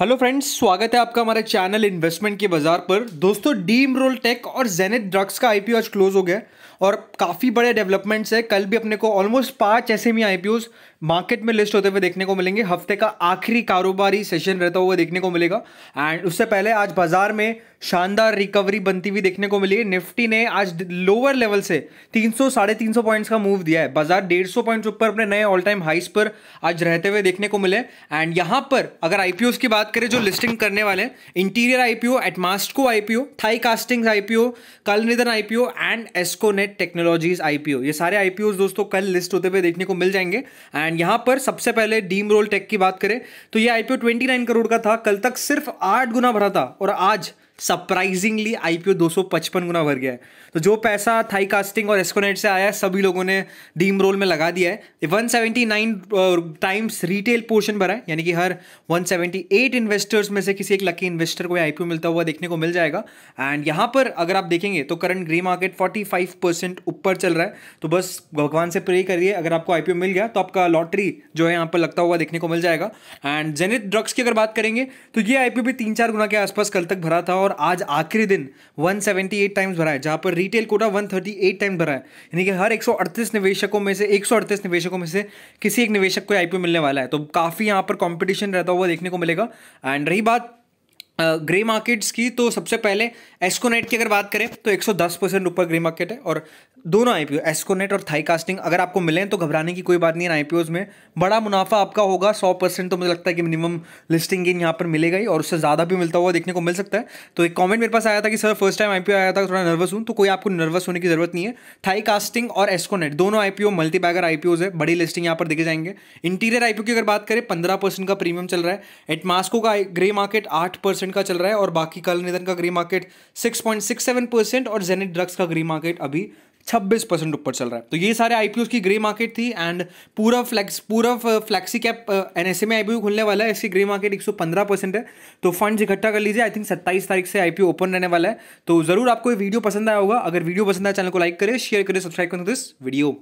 hello friends स्वागत है आपका हमारे चैनल इन्वेस्टमेंट के बाजार पर दोस्तों डीम रोल टेक और जेनेट ड्रग्स का आईपीओ आज क्लोज हो गया और काफ़ी बड़े डेवलपमेंट्स है कल भी अपने को ऑलमोस्ट पांच ऐसे ही आई मार्केट में लिस्ट होते हुए देखने को मिलेंगे हफ्ते का आखिरी कारोबारी सेशन रहता हुआ देखने को मिलेगा एंड उससे पहले आज बाजार में शानदार रिकवरी बनती हुई देखने को मिली है निफ्टी ने आज लोअर लेवल से तीन सौ साढ़े तीन सौ पॉइंट्स का मूव दिया है बाजार डेढ़ सौ पॉइंट्स ऊपर अपने नए ऑल टाइम हाइस पर आज रहते हुए देखने को मिले एंड यहां पर अगर आईपीओ की बात करें जो लिस्टिंग करने वाले interior IPO Atmastco IPO Thai castings IPO निधन IPO and Esconet technologies IPO ये सारे आईपीओ दोस्तों कल लिस्ट होते हुए देखने को मिल जाएंगे एंड यहाँ पर सबसे पहले डीम रोल टेक की बात करें तो ये आईपीओ ट्वेंटी करोड़ का था कल तक सिर्फ आठ गुना भरा था और आज सरप्राइजिंगली आईपीओ 255 गुना भर गया है तो जो पैसा थाई कास्टिंग और एस्कोनेट से आया है सभी लोगों ने डीम रोल में लगा दिया है one nine times retail portion भरा है यानी कि हर 178 इन्वेस्टर्स में से किसी एक लकी इन्वेस्टर को आईपीओ मिलता हुआ देखने को मिल जाएगा एंड यहाँ पर अगर आप देखेंगे तो current grey market five percent ऊपर चल रहा है तो बस भगवान से प्रे करिए अगर आपको आईपीओ मिल गया तो आपका लॉटरी जो है यहाँ पर लगता हुआ देखने को मिल जाएगा एंड जेनित ड्रग्स की अगर बात करेंगे तो ये आईपीओ भी तीन चार गुना के आसपास कल तक भरा था और और आज आखिरी दिन 178 टाइम्स भरा है जहां पर रिटेल कोटा 138 टाइम्स भरा है यानी कि हर 138 निवेशकों में से 138 निवेशकों में से किसी एक निवेशक को आईपीओ मिलने वाला है तो काफ़ी यहां पर कॉम्पिटिशन रहता हुआ देखने को मिलेगा एंड रही बात ग्रे uh, मार्केट्स की तो सबसे पहले एस्कोनेट की अगर बात करें तो 110 परसेंट ऊपर ग्री मार्केट है और दोनों आईपीओ एस्कोनेट और थाई कास्टिंग अगर आपको मिले तो घबराने की कोई बात नहीं है आईपीओज में बड़ा मुनाफा आपका होगा 100 परसेंट तो मुझे लगता है कि मिनिमम लिस्टिंग गेन यहाँ पर मिलेगा ही और उससे ज़्यादा भी मिलता हुआ देखने को मिल सकता है तो एक कॉमेंट मेरे पास आया था कि सर फर्स्ट टाइम आईपीओ आया था थोड़ा नर्वस हूँ तो कोई आपको नर्वस होने की जरूरत नहीं है थाई कास्टिंग और एस्कोनेट दोनों आईपीओ मल्टी बैगर आईपीओज है बड़ी लिस्टिंग यहाँ पर देखे जाएंगे इंटीरियर आईपीओ की अगर बात करें पंद्रह परसेंट का प्रीमियम चल रहा है एटमास्को का ग्रे मार्केट आठ परसेंट का चल रहा है और बाकी कल निधन का ग्रे मार्केट 6.67 परसेंट और जेनेट ड्रग्स का ग्रे मार्केट अभी 26 परसेंट ऊपर चल रहा है तो ये सारे आईपीओ की ग्रे मार्केट थी एंड पूरा फ्लैक्स पूरा फ्लैक्सी कैप एन एस में आईपीओ खुलने वाला है इसकी ग्रे मार्केट 115 परसेंट है तो फंड इकट्ठा कर लीजिए आई थिंक 27 तारीख से आईपीओ ओपन रहने वाला है तो जरूर आपको ये वीडियो पसंद आया होगा अगर वीडियो पसंद आया चैनल को लाइक करें शेयर करें सब्सक्राइब करें दिस तो वीडियो